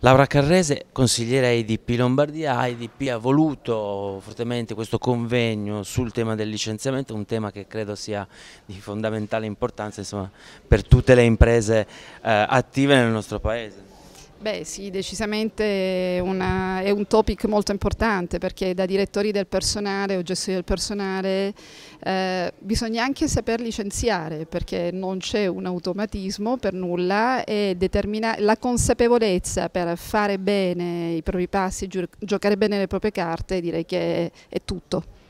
Laura Carrese, consigliere IDP Lombardia, IDP ha voluto fortemente questo convegno sul tema del licenziamento, un tema che credo sia di fondamentale importanza insomma, per tutte le imprese eh, attive nel nostro Paese. Beh sì, decisamente una, è un topic molto importante perché da direttori del personale o gestori del personale eh, bisogna anche saper licenziare perché non c'è un automatismo per nulla e la consapevolezza per fare bene i propri passi, giocare bene le proprie carte direi che è tutto.